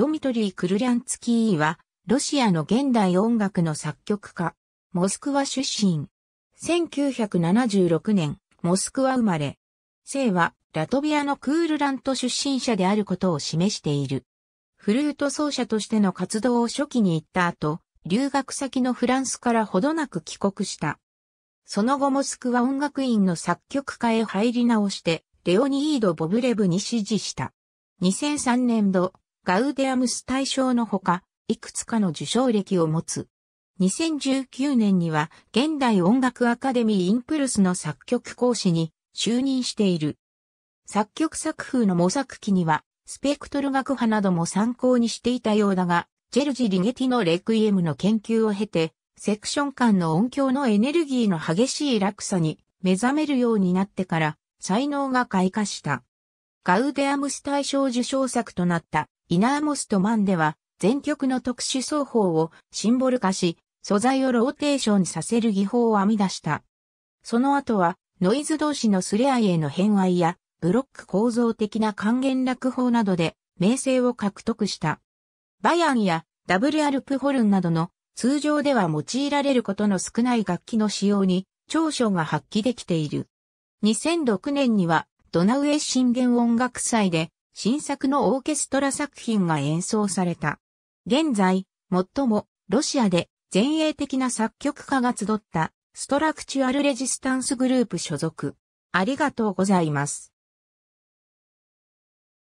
ドミトリー・クルリャンツキーは、ロシアの現代音楽の作曲家、モスクワ出身。1976年、モスクワ生まれ。姓は、ラトビアのクールラント出身者であることを示している。フルート奏者としての活動を初期に行った後、留学先のフランスからほどなく帰国した。その後モスクワ音楽院の作曲家へ入り直して、レオニード・ボブレブに指示した。2003年度、ガウデアムス大賞のほか、いくつかの受賞歴を持つ。2019年には、現代音楽アカデミーインプルスの作曲講師に就任している。作曲作風の模索期には、スペクトル学派なども参考にしていたようだが、ジェルジ・リゲティのレクイエムの研究を経て、セクション間の音響のエネルギーの激しい落差に目覚めるようになってから、才能が開花した。ガウデアムス大賞受賞作となったイナーモストマンでは、全曲の特殊奏法をシンボル化し、素材をローテーションさせる技法を編み出した。その後は、ノイズ同士のすれ合いへの偏愛や、ブロック構造的な還元落法などで、名声を獲得した。バヤンやダブルアルプホルンなどの通常では用いられることの少ない楽器の使用に長所が発揮できている。2006年にはドナウエ信玄音楽祭で新作のオーケストラ作品が演奏された。現在、最もロシアで前衛的な作曲家が集ったストラクチュアルレジスタンスグループ所属。ありがとうございます。